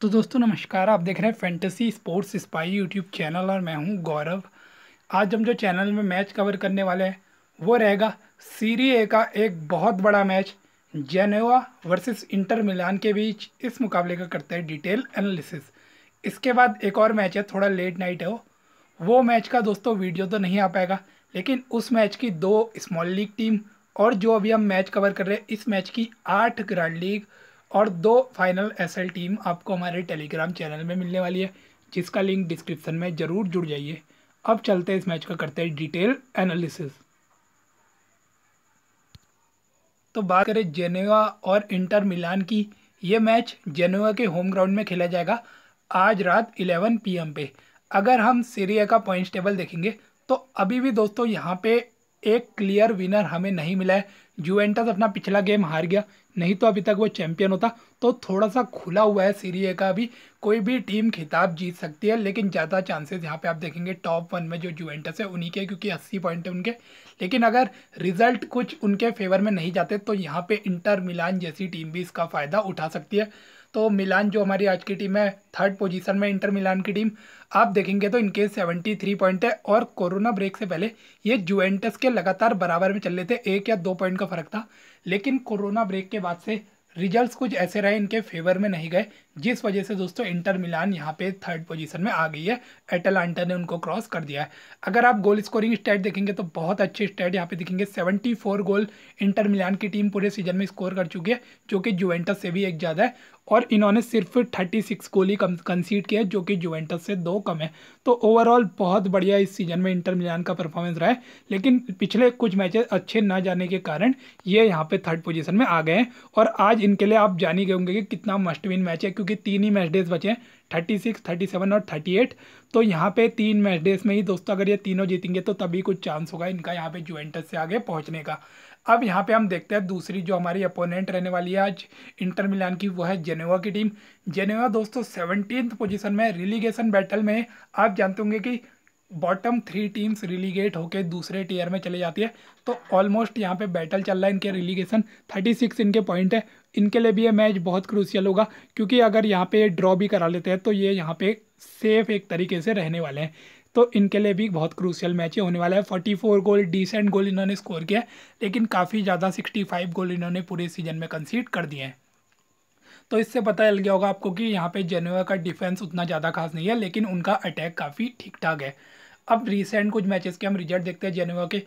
तो दोस्तों नमस्कार आप देख रहे हैं fantasy sports spy YouTube channel और मैं हूं गौरव आज हम जो चैनल में मैच कवर करने वाले हैं वो रहेगा सीरी ए का एक बहुत बड़ा match Genoa versus Inter Milan के बीच इस मुकाबले का करते हैं डिटेल एनालिसिस इसके बाद एक और मैच है थोड़ा लेट नाइट है वो वो मैच का दोस्तों वीडियो तो नहीं आ पाएगा लेकिन उस मैच की दो स्मॉल लीग टीम और जो अभी हम मैच कवर कर रहे हैं इस मैच की आठ ग्रांड लीग और दो फाइनल एस टीम आपको हमारे टेलीग्राम चैनल में मिलने वाली है जिसका लिंक डिस्क्रिप्शन में ज़रूर जुड़ जाइए अब चलते हैं इस मैच का करते हैं डिटेल एनालिसिस तो बात करें जेनेवा और इंटर मिलान की ये मैच जेनेवा के होम ग्राउंड में खेला जाएगा आज रात 11 पीएम पे अगर हम सीरिया का पॉइंट टेबल देखेंगे तो अभी भी दोस्तों यहाँ पे एक क्लियर विनर हमें नहीं मिला है जुवेंटस अपना पिछला गेम हार गया नहीं तो अभी तक वो चैंपियन होता तो थोड़ा सा खुला हुआ है सीरीए का अभी कोई भी टीम खिताब जीत सकती है लेकिन ज़्यादा चांसेस यहाँ पे आप देखेंगे टॉप वन में जो जुवेंटस है उन्हीं के क्योंकि 80 पॉइंट है उनके लेकिन अगर रिजल्ट कुछ उनके फेवर में नहीं जाते तो यहाँ पे इंटर मिलान जैसी टीम भी इसका फ़ायदा उठा सकती है तो मिलान जो हमारी आज की टीम है थर्ड पोजीशन में इंटर मिलान की टीम आप देखेंगे तो इनके सेवेंटी थ्री पॉइंट है और कोरोना ब्रेक से पहले ये जुएंटस के लगातार बराबर में चल रहे थे एक या दो पॉइंट का फर्क था लेकिन कोरोना ब्रेक के बाद से रिजल्ट्स कुछ ऐसे रहे इनके फेवर में नहीं गए जिस वजह से दोस्तों इंटर मिलान यहाँ पे थर्ड पोजीशन में आ गई है एटलांटा ने उनको क्रॉस कर दिया है अगर आप गोल स्कोरिंग स्टैट देखेंगे तो बहुत अच्छे स्टैट यहाँ पे दिखेंगे 74 गोल इंटर मिलान की टीम पूरे सीजन में स्कोर कर चुकी है जो कि जुवेंटस से भी एक ज़्यादा है और इन्होंने सिर्फ 36 गोल ही कंसीड किया जो कि जुवेंटस से दो कम है तो ओवरऑल बहुत बढ़िया इस सीज़न में इंटर मिलान का परफॉर्मेंस रहा है लेकिन पिछले कुछ मैचेस अच्छे ना जाने के कारण ये यहाँ पे थर्ड पोजीशन में आ गए हैं और आज इनके लिए आप जान ही गए होंगे कि कितना मस्ट विन मैच है क्योंकि क्योंकि तीन ही मैच डेज बचे हैं थर्टी सिक्स थर्टी सेवन और थर्टी एट तो यहाँ पे तीन मैच डेज में ही दोस्तों अगर ये तीनों जीतेंगे तो तभी कुछ चांस होगा इनका यहाँ पे जुवेंटस से आगे पहुँचने का अब यहाँ पे हम देखते हैं दूसरी जो हमारी अपोनेंट रहने वाली है आज इंटर मिलान की वो है जेनेवा की टीम जेनेवा दोस्तों सेवनटीन पोजिशन में रिलीगेशन बैटल में आप जानते होंगे कि बॉटम थ्री टीम्स रिलीगेट होकर दूसरे टीयर में चले जाती है तो ऑलमोस्ट यहाँ पे बैटल चल रहा है इनके रिलीगेशन थर्टी सिक्स इनके पॉइंट है इनके लिए भी ये मैच बहुत क्रूशियल होगा क्योंकि अगर यहाँ पे ड्रॉ भी करा लेते हैं तो ये यहाँ पे सेफ एक तरीके से रहने वाले हैं तो इनके लिए भी बहुत क्रूशियल मैच होने वाला है forty four goal decent goal इन्होंने स्कोर किया लेकिन काफ़ी ज़्यादा सिक्सटी फाइव गोल इन्होंने पूरे सीजन में कंसीड कर दिए हैं तो इससे पता चल गया होगा आपको कि यहाँ पे जेनोवा का डिफेंस उतना ज़्यादा खास नहीं है लेकिन उनका अटैक काफ़ी ठीक ठाक है अब रिसेंट कुछ मैचेस के हम रिजल्ट देखते हैं जेनोवा के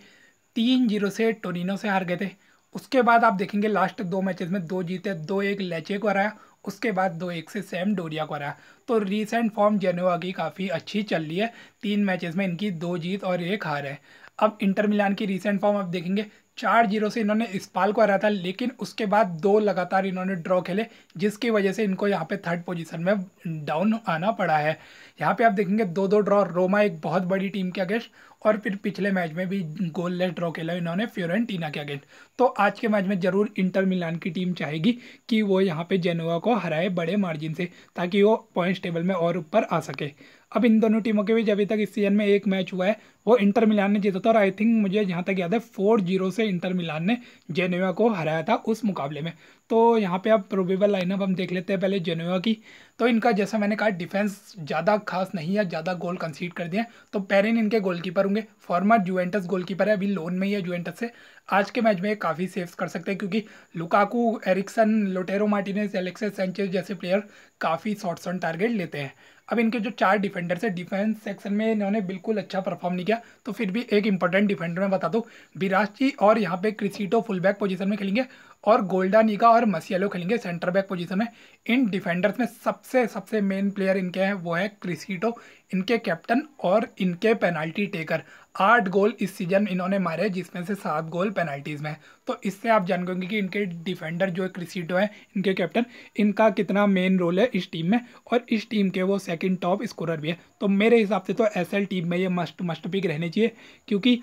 तीन जीरो से टोरिनो से हार गए थे उसके बाद आप देखेंगे लास्ट दो मैचेस में दो जीते दो एक लेचे को हराया उसके बाद दो एक से सैम डोरिया को हराया तो रिसेंट फॉर्म जेनोवा की काफ़ी अच्छी चल रही है तीन मैचेस में इनकी दो जीत और एक हार है अब इंटर मिलान की रिसेंट फॉर्म आप देखेंगे चार जीरो से इन्होंने इस्पाल को हराया था लेकिन उसके बाद दो लगातार इन्होंने ड्रॉ खेले जिसकी वजह से इनको यहाँ पे थर्ड पोजीशन में डाउन आना पड़ा है यहाँ पे आप देखेंगे दो दो ड्रॉ रोमा एक बहुत बड़ी टीम के अगेंस्ट और फिर पिछले मैच में भी गोल लेस ड्रॉ खेला इन्होंने फ्योरेंटीना के अगेंस्ट तो आज के मैच में ज़रूर इंटर मिलान की टीम चाहेगी कि वो यहाँ पे जेनोवा को हराए बड़े मार्जिन से ताकि वो पॉइंट्स टेबल में और ऊपर आ सके अब इन दोनों टीमों के बीच अभी तक इस सीजन में एक मैच हुआ है वो इंटर मिलान ने जीता था और आई थिंक मुझे जहाँ तक याद है फोर जीरो से इंटर मिलान ने जेनेवा को हराया था उस मुकाबले में तो यहाँ पे अब प्रोबेबल लाइनअप हम देख लेते हैं पहले जेनेवा की तो इनका जैसा मैंने कहा डिफेंस ज़्यादा खास नहीं है ज़्यादा गोल कंसीड कर दिए तो पेरिन इनके गोलकीपर होंगे फॉर्मर जुएंटस गोलकीपर है अभी लोन में ही है जुएंटस से आज के मैच में काफ़ी सेव्स कर सकते हैं क्योंकि Lukaku Eriksen Lautaro Martinez Alexis Sanchez जैसे प्लेयर काफ़ी शॉर्ट्स ऑन टारगेट लेते हैं अब इनके जो चार डिफेंडर्स है डिफेंस सेक्शन में इन्होंने बिल्कुल अच्छा परफॉर्म नहीं किया तो फिर भी एक इंपॉर्टेंट डिफेंडर मैं बता दूँ जी और यहाँ पे क्रिसिटो फुलबैक पोजीशन में खेलेंगे और गोल्डा निका और मसीलो खेलेंगे सेंटर बैक पोजीशन में इन डिफेंडर्स में सबसे सबसे मेन प्लेयर इनके हैं वो है क्रिसिटो इनके कैप्टन और इनके पेनाल्टी टेकर आठ गोल इस सीजन इन्होंने मारे जिसमें से सात गोल पेनाल्टीज़ में तो इससे आप जान गएंगे कि इनके डिफेंडर जो है क्रिसिटो है इनके कैप्टन इनका कितना मेन रोल है इस टीम में और इस टीम के वो सेकेंड टॉप स्कोरर भी है तो मेरे हिसाब से तो एस टीम में ये मस्ट मस्ट पिक रहने चाहिए क्योंकि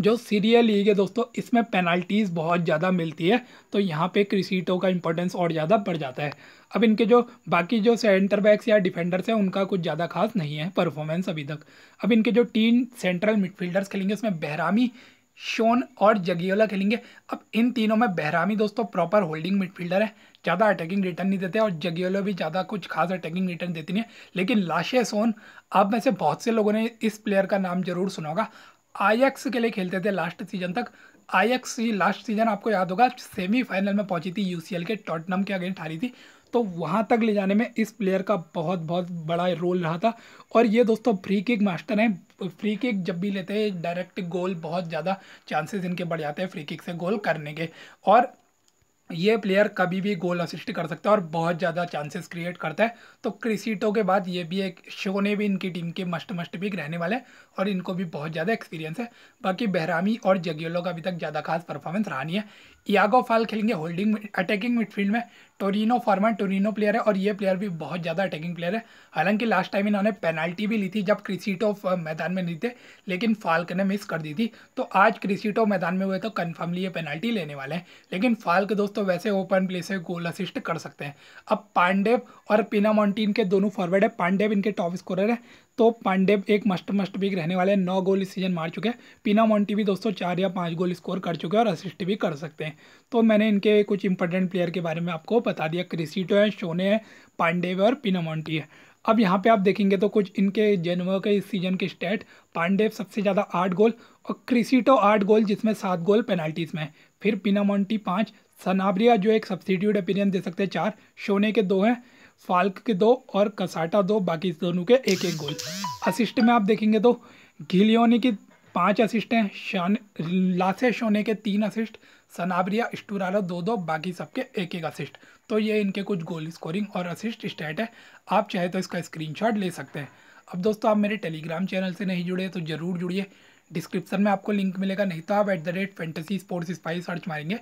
जो सीरियल लीग है दोस्तों इसमें पेनाल्टीज़ बहुत ज़्यादा मिलती है तो यहाँ पे क्रिसीटो का इंपॉर्टेंस और ज़्यादा बढ़ जाता है अब इनके जो बाकी जो सेंटर बैक्स या डिफेंडर्स हैं उनका कुछ ज़्यादा खास नहीं है परफॉर्मेंस अभी तक अब इनके जो तीन सेंट्रल मिडफील्डर्स खेलेंगे उसमें बहरामी शोन और जगियोला खेलेंगे अब इन तीनों में बहरामी दोस्तों प्रॉपर होल्डिंग मिडफील्डर है ज़्यादा अटैकिंग रिटर्न नहीं देते और जगियोला भी ज़्यादा कुछ खास अटैकिंग रिटर्न देती नहीं है लेकिन लाशे सोन आप में से बहुत से लोगों ने इस प्लेयर का नाम जरूर सुना होगा आईएक्स के लिए खेलते थे लास्ट सीजन तक आईएक्स ही लास्ट सीजन आपको याद होगा सेमीफाइनल में पहुंची थी यूसीएल के टॉटनम के अगेंस्ट हारी थी तो वहाँ तक ले जाने में इस प्लेयर का बहुत बहुत बड़ा रोल रहा था और ये दोस्तों फ्री किक मास्टर हैं फ्री किक जब भी लेते हैं डायरेक्ट गोल बहुत ज़्यादा चांसेस इनके बढ़ जाते हैं फ्री किक से गोल करने के और ये प्लेयर कभी भी गोल असिस्ट कर सकता है और बहुत ज़्यादा चांसेस क्रिएट करता है तो क्रिसीटो के बाद ये भी एक शोने भी इनकी टीम के मस्ट मस्ट भी रहने वाले हैं और इनको भी बहुत ज़्यादा एक्सपीरियंस है बाकी बहरामी और जगियोलो का अभी तक ज़्यादा खास परफॉर्मेंस रहा नहीं है यागो फाल खेलेंगे होल्डिंग अटैकिंग मिडफील्ड में टोरिनो फार्मर टोरिनो प्लेयर है और ये प्लेयर भी बहुत ज़्यादा अटैकिंग प्लेयर है हालांकि लास्ट टाइम इन्होंने पेनल्टी भी ली थी जब क्रिसिटो मैदान में नहीं थे लेकिन फाल्क ने मिस कर दी थी तो आज क्रिसिटो मैदान में हुए तो कन्फर्मली ये पेनल्टी लेने वाले हैं लेकिन फाल्क दोस्तों वैसे ओपन प्ले से गोल असिस्ट कर सकते हैं अब पांडेव और पिना मॉन्टीन के दोनों फॉरवर्ड है पांडेव इनके टॉप स्कोरर है तो पांडे एक मस्ट मस्ट बिग रहने वाले हैं नौ गोल इस सीजन मार चुके हैं पीना मोन्टी भी दोस्तों चार या पाँच गोल स्कोर कर चुके हैं और असिस्ट भी कर सकते हैं तो मैंने इनके कुछ इंपॉर्टेंट प्लेयर के बारे में आपको बता दिया क्रिसिटो है शोने है पांडे और पीना मोन्टी है अब यहाँ पे आप देखेंगे तो कुछ इनके जनवर के इस सीजन के स्टेट पांडेव सबसे ज़्यादा आठ गोल और क्रिसिटो आठ गोल जिसमें सात गोल पेनाल्टीज में फिर मोन्टी पाँच सनाब्रिया जो एक सब्सिट्यूट ओपिनियन दे सकते हैं चार शोने के दो हैं फाल्क के दो और कसाटा दो बाकी दोनों के एक एक गोल असिस्ट में आप देखेंगे तो घिलियोनी की पाँच असिस्ट हैं शान लासे शोने के तीन असिस्ट सनाबरिया स्टूरालो दो दो बाकी सबके एक एक असिस्ट तो ये इनके कुछ गोल स्कोरिंग और असिस्ट स्टैट है आप चाहे तो इसका स्क्रीनशॉट ले सकते हैं अब दोस्तों आप मेरे टेलीग्राम चैनल से नहीं जुड़े तो ज़रूर जुड़िए डिस्क्रिप्शन में आपको लिंक मिलेगा नहीं तो आप at the rate fantasy sports spy search मारेंगे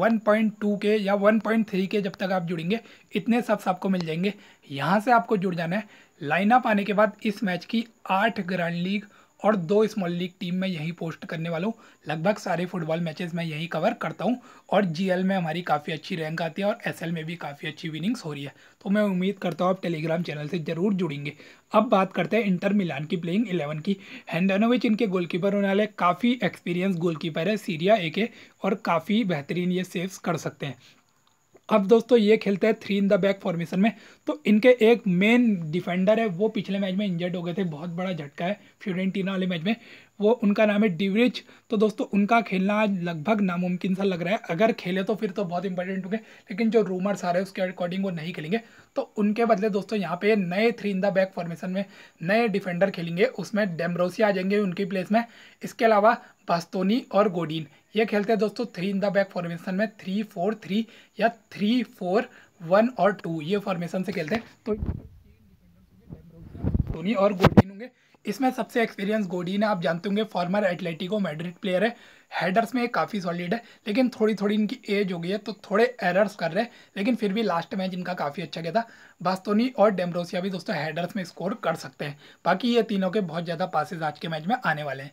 1.2 के या 1.3 के जब तक आप जुड़ेंगे इतने सब्स आपको मिल जाएंगे यहाँ से आपको जुड़ जाना है लाइन अप आने के बाद इस मैच की आठ ग्रैंड लीग और दो स्मॉल लीग टीम में यही पोस्ट करने वाला हूँ लगभग सारे फुटबॉल मैचेस मैं यही कवर करता हूँ और जीएल में हमारी काफ़ी अच्छी रैंक आती है और एसएल में भी काफ़ी अच्छी विनिंग्स हो रही है तो मैं उम्मीद करता हूँ आप टेलीग्राम चैनल से ज़रूर जुड़ेंगे अब बात करते हैं इंटर मिलान की प्लेइंग इलेवन की हैंडनोविच इनके गोलकीपर होने वाले काफ़ी एक्सपीरियंस गोलकीपर है सीरिया ए के और काफ़ी बेहतरीन ये सेव्स कर सकते हैं अब दोस्तों ये खेलते हैं three in the back formation में तो इनके एक मेन डिफेंडर है वो पिछले मैच में इंजर्ड हो गए थे बहुत बड़ा झटका है फ्यूरेंटीना वाले मैच में वो उनका नाम है डिवरिज तो दोस्तों उनका खेलना आज लगभग नामुमकिन सा लग रहा है अगर खेले तो फिर तो बहुत इंपॉर्टेंट होंगे लेकिन जो रूमर्स आ रहे हैं उसके अकॉर्डिंग वो नहीं खेलेंगे तो उनके बदले दोस्तों यहाँ पे नए three in the back formation में नए डिफेंडर खेलेंगे उसमें डेमरोसी आ जाएंगे उनकी प्लेस में इसके अलावा बास्तोनी और गोडीन ये खेलते हैं दोस्तों three in the back formation में थ्री फोर थ्री या थ्री फोर वन और टू ये फॉर्मेशन से खेलते हैं तो धोनी और गोडीन होंगे इसमें सबसे एक्सपीरियंस गोडीन है आप जानते होंगे फॉर्मर एथलेटिको मेड्रिड प्लेयर है हेडर्स में काफ़ी सॉलिड है लेकिन थोड़ी थोड़ी इनकी एज हो गई है तो थोड़े एरर्स कर रहे हैं लेकिन फिर भी लास्ट मैच इनका काफ़ी अच्छा गया था बास्तोनी और डेमरोसिया भी दोस्तों हेडर्स में स्कोर कर सकते हैं बाकी ये तीनों के बहुत ज़्यादा पासिस आज के मैच में आने वाले हैं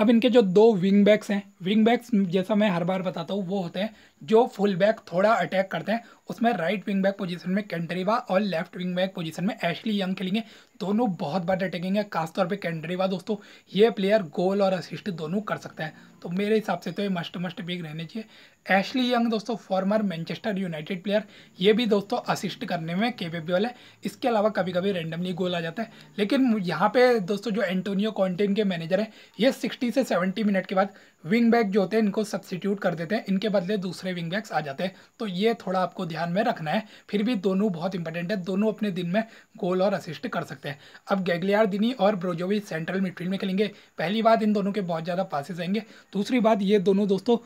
अब इनके जो दो विंग बैक्स हैं विंग बैक्स जैसा मैं हर बार बताता हूँ वो होते हैं जो फुल बैक थोड़ा अटैक करते हैं उसमें राइट विंग बैक पोजीशन में कैंड्रीवा और लेफ्ट विंग बैक पोजीशन में एशली यंग खेलेंगे दोनों बहुत बार अटैकेंगे खासतौर पे कैंड्रीवा दोस्तों ये प्लेयर गोल और असिस्ट दोनों कर सकते हैं तो मेरे हिसाब से तो ये मस्ट मस्ट बिग रहने चाहिए एशली यंग दोस्तों फॉर्मर मैनचेस्टर यूनाइटेड प्लेयर ये भी दोस्तों असिस्ट करने में केपेबल है इसके अलावा कभी कभी रेंडमली गोल आ जाता है लेकिन यहाँ पे दोस्तों जो एंटोनियो कॉन्टेन के मैनेजर हैं ये सिक्सटी से सेवेंटी मिनट के बाद विंग बैक जो होते हैं इनको सब्सटीट्यूट कर देते हैं इनके बदले दूसरे अपने विंग बैक्स आ जाते हैं तो ये थोड़ा आपको ध्यान में रखना है फिर भी दोनों बहुत इंपॉर्टेंट है दोनों अपने दिन में गोल और असिस्ट कर सकते हैं अब गैगलियार दिनी और ब्रोजोविच सेंट्रल मिडफील्ड में खेलेंगे पहली बात इन दोनों के बहुत ज़्यादा पासिस आएंगे दूसरी बात ये दोनों दोस्तों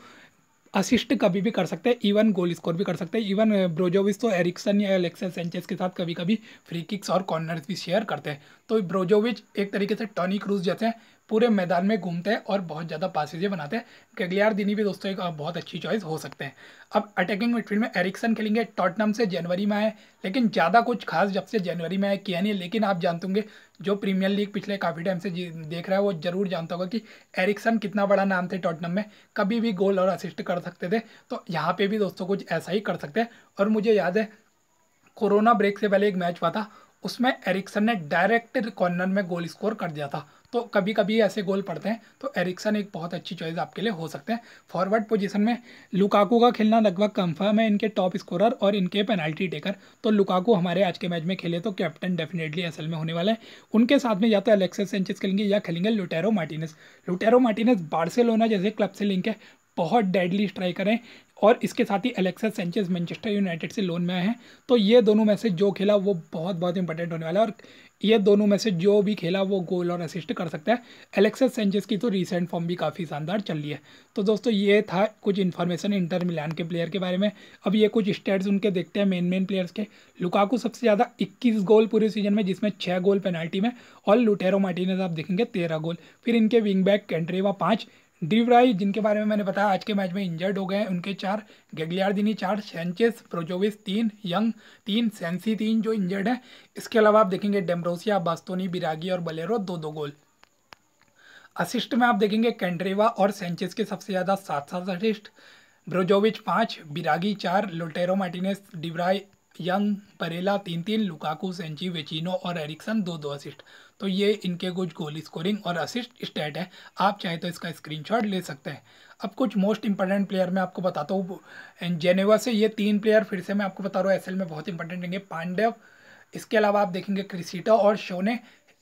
असिस्ट कभी भी कर सकते हैं इवन गोल स्कोर भी कर सकते हैं इवन ब्रोजोविस तो एरिक्सन या एलेक्सा सेंचेस के साथ कभी कभी फ्री किक्स और कॉर्नर्स भी शेयर करते हैं तो ब्रोजोविच एक तरीके से टॉनी क्रूज जैसे हैं पूरे मैदान में घूमते हैं और बहुत ज़्यादा पासिजें बनाते हैं कैगलियार दिनी भी दोस्तों एक बहुत अच्छी चॉइस हो सकते हैं अब अटैकिंग मिडफील्ड में एरिक्सन खेलेंगे टॉटनम से जनवरी में आए लेकिन ज़्यादा कुछ खास जब से जनवरी में आए किया नहीं लेकिन आप जानते होंगे जो प्रीमियर लीग पिछले काफ़ी टाइम से देख रहा है वो ज़रूर जानता होगा कि एरिक्सन कितना बड़ा नाम थे टॉटनम में कभी भी गोल और असिस्ट कर सकते थे तो यहाँ पर भी दोस्तों कुछ ऐसा ही कर सकते हैं और मुझे याद है कोरोना ब्रेक से पहले एक मैच हुआ था उसमें एरिक्सन ने डायरेक्ट कॉर्नर में गोल स्कोर कर दिया था तो कभी कभी ऐसे गोल पड़ते हैं तो एरिक्सन एक बहुत अच्छी चॉइस आपके लिए हो सकते हैं फॉरवर्ड पोजीशन में लुकाकू का खेलना लगभग कंफर्म है इनके टॉप स्कोरर और इनके पेनल्टी टेकर तो लुकाकू हमारे आज के मैच में खेले तो कैप्टन डेफिनेटली असल में होने वाले हैं उनके साथ में या तो एलेक्सेस सेंचेस खेलेंगे या खेलेंगे Lautaro Martinez Lautaro Martinez Barcelona जैसे क्लब से लिंक है बहुत डेडली स्ट्राइकर हैं और इसके साथ ही एलेक्सेस सेंचेस मैनचेस्टर यूनाइटेड से लोन में आए हैं तो ये दोनों में से जो खेला वो बहुत बहुत इंपॉर्टेंट होने वाला है और ये दोनों में से जो भी खेला वो गोल और असिस्ट कर सकता है एलेक्सेस सेंचेस की तो रीसेंट फॉर्म भी काफ़ी शानदार चल रही है तो दोस्तों ये था कुछ इन्फॉर्मेशन इंटर मिलान के प्लेयर के बारे में अब ये कुछ स्टेट्स उनके देखते हैं मेन मेन प्लेयर्स के लुकाकू सबसे ज़्यादा इक्कीस गोल पूरे सीजन में जिसमें छः गोल पेनाल्टी में और लुटेरो मार्टिनेज आप देखेंगे तेरह गोल फिर इनके विंग बैक कैंट्रेवा पाँच डिवराई जिनके बारे में मैंने बताया आज के मैच में इंजर्ड हो गए हैं उनके चार गेगलियार्दिनी चार सेंचेस प्रोजोविस तीन यंग तीन सेंसी तीन जो इंजर्ड हैं इसके अलावा आप देखेंगे डेम्ब्रोसिया बास्तोनी बिरागी और बलेरो दो दो गोल असिस्ट में आप देखेंगे कैंड्रेवा और सेंचेस के सबसे ज़्यादा सात सात असिस्ट ब्रोजोविच पाँच बिरागी चार लोटेरो मार्टिनेस डिवराय यंग परेला तीन तीन लुकाकू सेंची वेचिनो और एरिक्सन दो दो असिस्ट तो ये इनके कुछ गोल स्कोरिंग और असिस्ट स्टैट है आप चाहे तो इसका स्क्रीनशॉट ले सकते हैं अब कुछ मोस्ट इंपॉर्टेंट प्लेयर मैं आपको बताता हूँ जेनेवा से ये तीन प्लेयर फिर से मैं आपको बता रहा हूँ एस में बहुत इंपॉर्टेंट रहेंगे पांडव इसके अलावा आप देखेंगे क्रिसिटा और शोने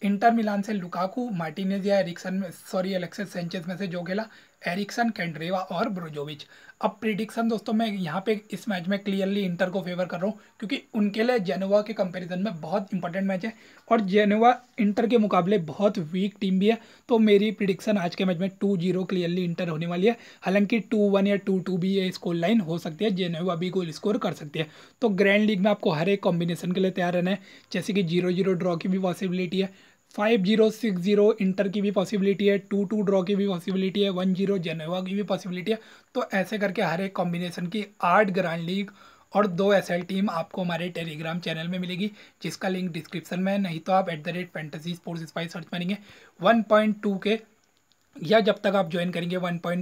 इंटर मिलान से लुकाकू मार्टिनेज या में सॉरी एलेक्सेस सेंचेज में से जो खेला एरिक्सन कैंड्रेवा और ब्रोजोविच अब प्रिडिक्शन दोस्तों मैं यहाँ पे इस मैच में क्लियरली इंटर को फेवर कर रहा हूँ क्योंकि उनके लिए जेनोवा के कंपैरिजन में बहुत इंपॉर्टेंट मैच है और जेनोवा इंटर के मुकाबले बहुत वीक टीम भी है तो मेरी प्रिडिक्शन आज के मैच में टू जीरो क्लियरली इंटर होने वाली है हालांकि टू वन या टू टू भी ये स्कोर लाइन हो सकती है जेनोवा भी गोल स्कोर कर सकती है तो ग्रैंड लीग में आपको हर एक कॉम्बिनेशन के लिए तैयार रहना है जैसे कि जीरो जीरो ड्रॉ की भी पॉसिबिलिटी है five zero six zero Inter की भी पॉसिबिलिटी है टू टू ड्रॉ की भी पॉसिबिलिटी है वन जीरो जेनेवा की भी पॉसिबिलिटी है तो ऐसे करके हर एक कॉम्बिनेशन की आठ ग्रांड लीग और दो एस टीम आपको हमारे टेलीग्राम चैनल में मिलेगी जिसका लिंक डिस्क्रिप्शन में है नहीं तो आप at the rate fantasy sports spy search मारेंगे वन पॉइंट टू के या जब तक आप ज्वाइन करेंगे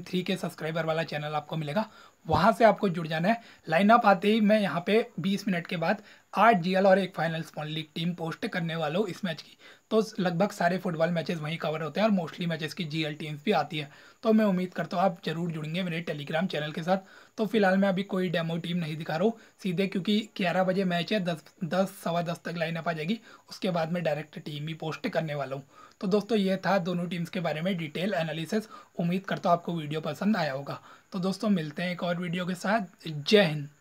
थ्री के सब्सक्राइबर वाला चैनल आपको मिलेगा वहाँ से आपको जुड़ जाना है लाइनअप आते ही मैं यहाँ पे बीस मिनट के बाद आठ जी और एक final small league team post करने वाला हूँ इस मैच की तो लगभग सारे फुटबॉल मैचेस वहीं कवर होते हैं और मोस्टली मैचेस की जी एल टीम्स भी आती है तो मैं उम्मीद करता हूँ आप जरूर जुड़ेंगे मेरे टेलीग्राम चैनल के साथ तो फिलहाल मैं अभी कोई डेमो टीम नहीं दिखा रहा हूँ सीधे क्योंकि ग्यारह बजे मैच है दस दस सवा दस तक लाइन अप आ जाएगी उसके बाद मैं डायरेक्ट टीम ही पोस्ट करने वाला हूँ तो दोस्तों ये था दोनों टीम्स के बारे में डिटेल एनालिसिस उम्मीद करता हूँ आपको वीडियो पसंद आया होगा तो दोस्तों मिलते हैं एक और वीडियो के साथ जय हिंद